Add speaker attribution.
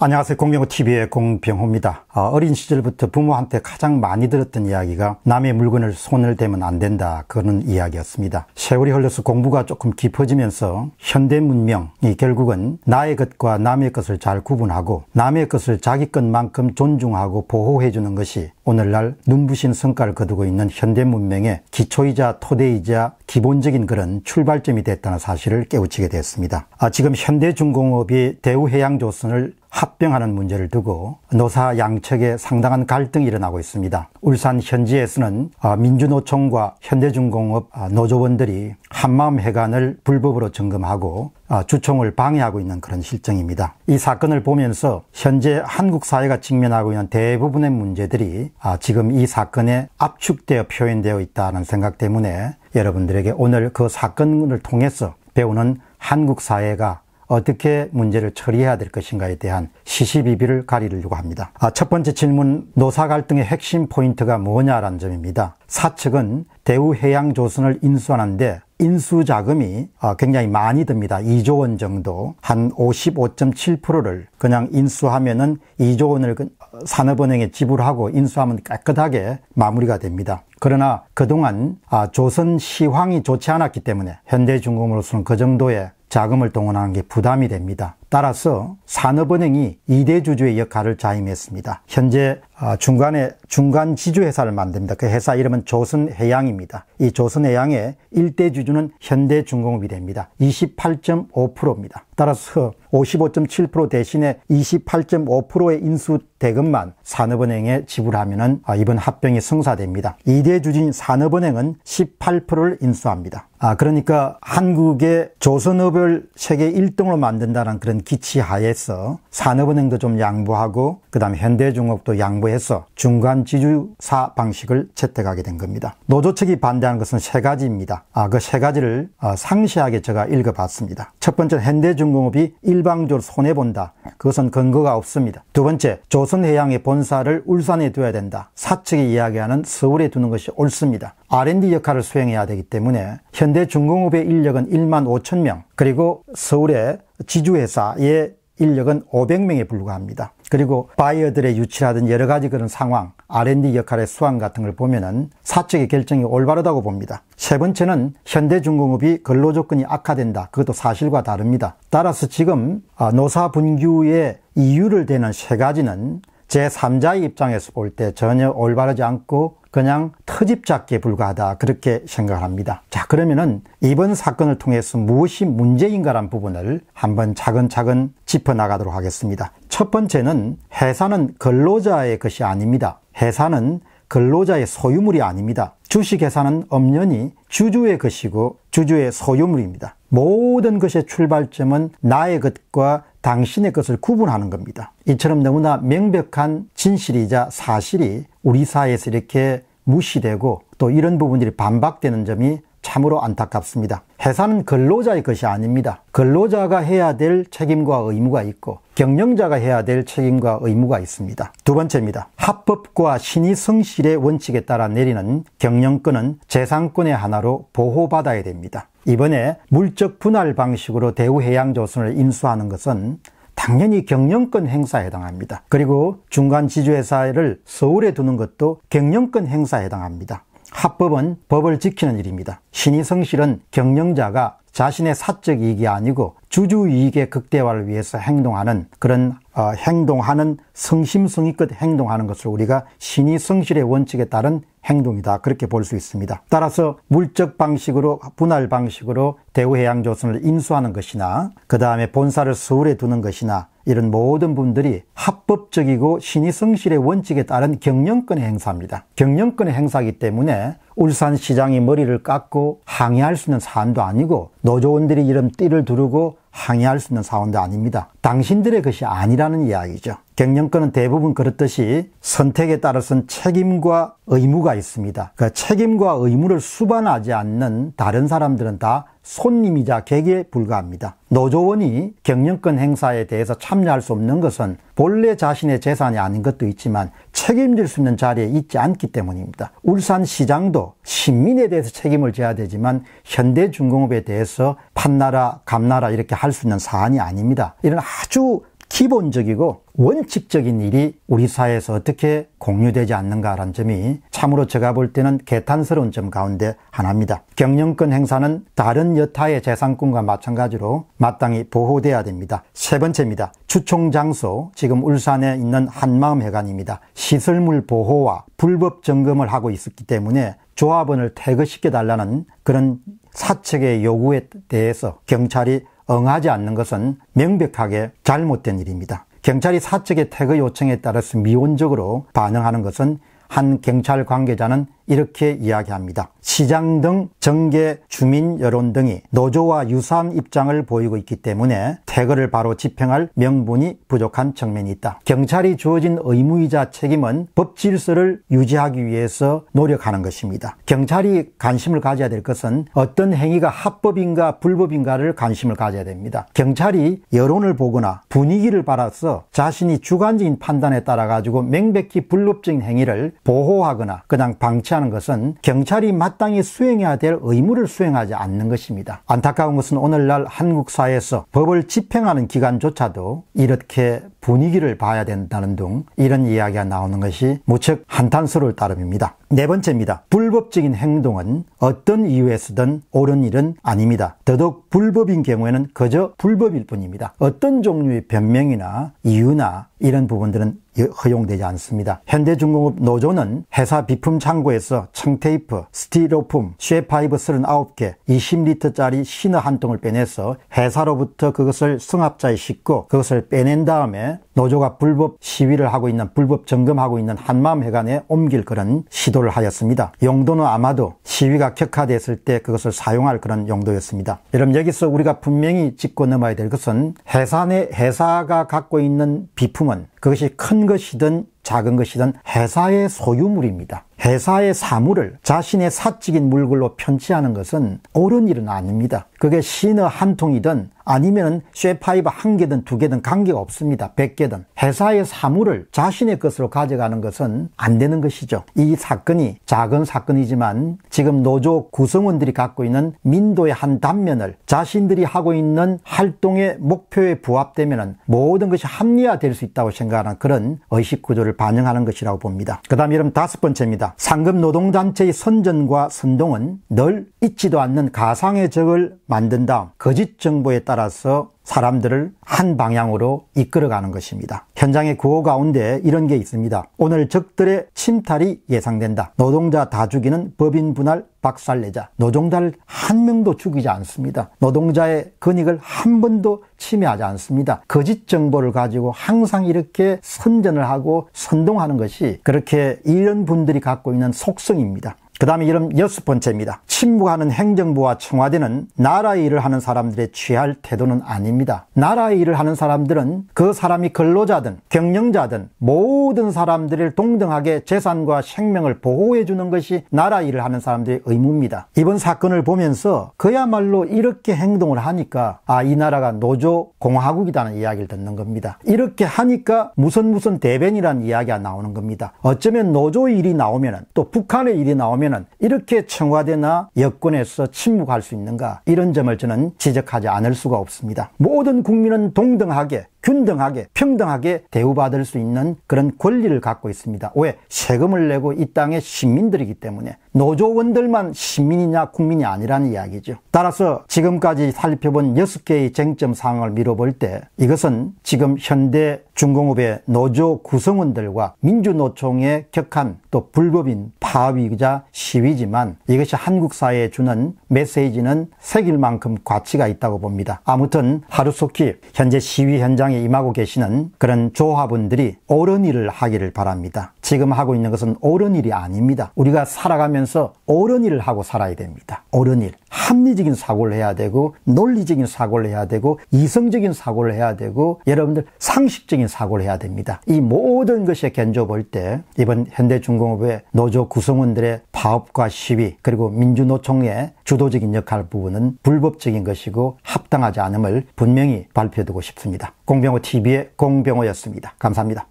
Speaker 1: 안녕하세요. 공병호TV의 공병호입니다. 어, 어린 시절부터 부모한테 가장 많이 들었던 이야기가 남의 물건을 손을 대면 안 된다. 그런 이야기였습니다. 세월이 흘러서 공부가 조금 깊어지면서 현대 문명이 결국은 나의 것과 남의 것을 잘 구분하고 남의 것을 자기 것만큼 존중하고 보호해주는 것이 오늘날 눈부신 성과를 거두고 있는 현대 문명의 기초이자 토대이자 기본적인 그런 출발점이 됐다는 사실을 깨우치게 되었습니다. 아, 지금 현대 중공업이 대우해양조선을 합병하는 문제를 두고 노사 양측에 상당한 갈등이 일어나고 있습니다. 울산 현지에서는 아, 민주노총과 현대중공업 아, 노조원들이 한마음 회관을 불법으로 점검하고 아, 주총을 방해하고 있는 그런 실정입니다. 이 사건을 보면서 현재 한국 사회가 직면하고 있는 대부분의 문제들이 지금 이 사건에 압축되어 표현되어 있다는 생각 때문에 여러분들에게 오늘 그 사건을 통해서 배우는 한국 사회가 어떻게 문제를 처리해야 될 것인가에 대한 시시비비를 가리려고 합니다. 아, 첫 번째 질문, 노사 갈등의 핵심 포인트가 뭐냐라는 점입니다. 사측은 대우해양조선을 인수하는데 인수 자금이 아, 굉장히 많이 듭니다. 2조 원 정도. 한 55.7%를 그냥 인수하면은 2조 원을 그 산업은행에 지불하고 인수하면 깨끗하게 마무리가 됩니다. 그러나 그동안 아, 조선 시황이 좋지 않았기 때문에 현대중공으로서는 그 정도의 자금을 동원하는 게 부담이 됩니다. 따라서 산업은행이 이대 주주의 역할을 자임했습니다. 현재 아, 중간에 중간 지주회사를 만듭니다. 그 회사 이름은 조선해양입니다. 이 조선해양의 일대 주주는 현대중공업이 됩니다. 28.5%입니다. 따라서 55.7% 대신에 28.5%의 인수 대금만 산업은행에 지불하면 아, 이번 합병이 성사됩니다. 이대 주주인 산업은행은 18%를 인수합니다. 아, 그러니까 한국의 조선업을 세계 1등으로 만든다는 그런 이런 기치하에서 산업은행도 좀 양보하고 그다음에 현대중업도 양보해서 중간 지주사 방식을 채택하게 된 겁니다. 노조 측이 반대한 것은 세 가지입니다. 아, 그 세 가지를 어, 상시하게 제가 읽어봤습니다. 첫 번째 현대중공업이 일방적으로 손해 본다. 그것은 근거가 없습니다. 두 번째 조선해양의 본사를 울산에 둬야 된다. 사측이 이야기하는 서울에 두는 것이 옳습니다. R&D 역할을 수행해야 되기 때문에 현대중공업의 인력은 1만 5천 명 그리고 서울에 지주회사의 인력은 500명에 불과합니다. 그리고 바이어들의 유치라든 여러 가지 그런 상황, R&D 역할의 수완 같은 걸 보면은 사측의 결정이 올바르다고 봅니다. 세 번째는 현대중공업이 근로 조건이 악화된다. 그것도 사실과 다릅니다. 따라서 지금 아, 노사 분규의 이유를 대는 세 가지는 제3자의 입장에서 볼 때 전혀 올바르지 않고 그냥 터집 잡기에 불과하다 그렇게 생각을 합니다. 자 그러면은 이번 사건을 통해서 무엇이 문제인가란 부분을 한번 차근차근 짚어 나가도록 하겠습니다. 첫 번째는 회사는 근로자의 것이 아닙니다. 회사는 근로자의 소유물이 아닙니다. 주식회사는 엄연히 주주의 것이고 주주의 소유물입니다. 모든 것의 출발점은 나의 것과 당신의 것을 구분하는 겁니다. 이처럼 너무나 명백한 진실이자 사실이 우리 사회에서 이렇게 무시되고 또 이런 부분들이 반박되는 점이 참으로 안타깝습니다. 회사는 근로자의 것이 아닙니다. 근로자가 해야 될 책임과 의무가 있고 경영자가 해야 될 책임과 의무가 있습니다. 두 번째입니다. 합법과 신의 성실의 원칙에 따라 내리는 경영권은 재산권의 하나로 보호받아야 됩니다. 이번에 물적 분할 방식으로 대우해양조선을 인수하는 것은 당연히 경영권 행사에 해당합니다. 그리고 중간 지주회사를 서울에 두는 것도 경영권 행사에 해당합니다. 합법은 법을 지키는 일입니다. 신의 성실은 경영자가 자신의 사적 이익이 아니고 주주 이익의 극대화를 위해서 행동하는 그런 어, 행동하는 성심성의껏 행동하는 것을 우리가 신이 성실의 원칙에 따른 행동이다 그렇게 볼 수 있습니다. 따라서 물적 방식으로 분할 방식으로 대우해양조선을 인수하는 것이나 그 다음에 본사를 서울에 두는 것이나 이런 모든 분들이 합법적이고 신이 성실의 원칙에 따른 경영권의 행사입니다. 경영권의 행사이기 때문에 울산시장이 머리를 깎고 항의할 수 있는 사안도 아니고 노조원들이 이런 띠를 두르고 항의할 수 있는 사안도 아닙니다. 당신들의 것이 아니라는 이야기죠. 경영권은 대부분 그렇듯이 선택에 따라서는 책임과 의무가 있습니다. 그 책임과 의무를 수반하지 않는 다른 사람들은 다 손님이자 객에 불과합니다. 노조원이 경영권 행사에 대해서 참여할 수 없는 것은 본래 자신의 재산이 아닌 것도 있지만 책임질 수 있는 자리에 있지 않기 때문입니다. 울산시장도 시민에 대해서 책임을 져야 되지만 현대중공업에 대해서 판나라, 감나라 이렇게 할 수 있는 사안이 아닙니다. 이런 아주 기본적이고 원칙적인 일이 우리 사회에서 어떻게 공유되지 않는가라는 점이 참으로 제가 볼 때는 개탄스러운 점 가운데 하나입니다. 경영권 행사는 다른 여타의 재산권과 마찬가지로 마땅히 보호돼야 됩니다. 세 번째입니다. 추총 장소, 지금 울산에 있는 한마음회관입니다. 시설물 보호와 불법 점검을 하고 있었기 때문에 조합원을 퇴거시켜 달라는 그런 사측의 요구에 대해서 경찰이 응하지 않는 것은 명백하게 잘못된 일입니다. 경찰이 사측의 태그 요청에 따라서 미온적으로 반응하는 것은 한 경찰 관계자는 이렇게 이야기합니다. 시장 등 정계, 주민 여론 등이 노조와 유사한 입장을 보이고 있기 때문에 태거를 바로 집행할 명분이 부족한 측면이 있다. 경찰이 주어진 의무이자 책임은 법 질서를 유지하기 위해서 노력하는 것입니다. 경찰이 관심을 가져야 될 것은 어떤 행위가 합법인가 불법인가를 관심을 가져야 됩니다. 경찰이 여론을 보거나 분위기를 받아서 자신이 주관적인 판단에 따라 가지고 맹백히 불법적인 행위를 보호하거나 그냥 방치하 않는 것은 경찰이 마땅히 수행해야 될 의무를 수행하지 않는 것입니다. 안타까운 것은 오늘날 한국 사회에서 법을 집행하는 기관조차도 이렇게 분위기를 봐야 된다는 등 이런 이야기가 나오는 것이 무척 한탄스러울 따름입니다. 네 번째입니다. 불법적인 행동은 어떤 이유에서든 옳은 일은 아닙니다. 더더욱 불법인 경우에는 그저 불법일 뿐입니다. 어떤 종류의 변명이나 이유나 이런 부분들은 허용되지 않습니다. 현대중공업 노조는 회사 비품 창고에서 청테이프, 스티로폼, 쉐파이브 39개, 20리터짜리 신어 한 통을 빼내서 회사로부터 그것을 승합자에 싣고 그것을 빼낸 다음에 노조가 불법 시위를 하고 있는 불법 점검하고 있는 한마음회관에 옮길 그런 시도를 하였습니다. 용도는 아마도 시위가 격화됐을 때 그것을 사용할 그런 용도였습니다. 여러분 여기서 우리가 분명히 짚고 넘어야 될 것은 해산의 회사가 갖고 있는 비품은 그것이 큰 것이든 작은 것이든 회사의 소유물입니다. 회사의 사물을 자신의 사적인 물건로 편취하는 것은 옳은 일은 아닙니다. 그게 신어 한 통이든 아니면 쇠파이브 한 개든 두 개든 관계가 없습니다. 백 개든. 회사의 사물을 자신의 것으로 가져가는 것은 안 되는 것이죠. 이 사건이 작은 사건이지만 지금 노조 구성원들이 갖고 있는 민도의 한 단면을 자신들이 하고 있는 활동의 목표에 부합되면 모든 것이 합리화될 수 있다고 생각하는 그런 의식구조를 반영하는 것이라고 봅니다. 그 다음 여러분 다섯 번째입니다. 있습니다. 상급 노동단체의 선전과 선동은 늘 잊지도 않는 가상의 적을 만든 다음 거짓 정보에 따라서 사람들을 한 방향으로 이끌어가는 것입니다. 현장의 구호 가운데 이런 게 있습니다. 오늘 적들의 침탈이 예상된다. 노동자 다 죽이는 법인 분할 박살내자. 노동자를 한 명도 죽이지 않습니다. 노동자의 근익을 한 번도 침해하지 않습니다. 거짓 정보를 가지고 항상 이렇게 선전을 하고 선동하는 것이 그렇게 이런 분들이 갖고 있는 속성입니다. 그 다음에 이름 여섯 번째입니다. 침묵하는 행정부와 청와대는 나라의 일을 하는 사람들의 취할 태도는 아닙니다. 나라의 일을 하는 사람들은 그 사람이 근로자든 경영자든 모든 사람들을 동등하게 재산과 생명을 보호해주는 것이 나라 일을 하는 사람들의 의무입니다. 이번 사건을 보면서 그야말로 이렇게 행동을 하니까 아, 이 나라가 노조 공화국이라는 이야기를 듣는 겁니다. 이렇게 하니까 무슨 무슨 대변이라는 이야기가 나오는 겁니다. 어쩌면 노조 일이 나오면 또 북한의 일이 나오면 그러면은 이렇게 청와대나 여권에서 침묵할 수 있는가 이런 점을 저는 지적하지 않을 수가 없습니다. 모든 국민은 동등하게 균등하게 평등하게 대우받을 수 있는 그런 권리를 갖고 있습니다. 왜? 세금을 내고 이 땅의 시민들이기 때문에 노조원들만 시민이냐 국민이 아니라는 이야기죠. 따라서 지금까지 살펴본 6개의 쟁점 사항을 미뤄볼 때 이것은 지금 현대 중공업의 노조 구성원들과 민주노총의 격한 또 불법인 파업이자 시위지만 이것이 한국 사회에 주는 메시지는 새길 만큼 가치가 있다고 봅니다. 아무튼 하루속히 현재 시위 현장에 임하고 계시는 그런 조화분들이 옳은 일을 하기를 바랍니다. 지금 하고 있는 것은 옳은 일이 아닙니다. 우리가 살아가면서 옳은 일을 하고 살아야 됩니다. 옳은 일. 합리적인 사고를 해야 되고 논리적인 사고를 해야 되고 이성적인 사고를 해야 되고 여러분들 상식적인 사고를 해야 됩니다. 이 모든 것에 견조 볼 때 이번 현대중공업의 노조 구성원들의 파업과 시위 그리고 민주노총의 주도적인 역할 부분은 불법적인 것이고 합당하지 않음을 분명히 발표두고 해 싶습니다. 공병호 TV의 공병호였습니다. 감사합니다.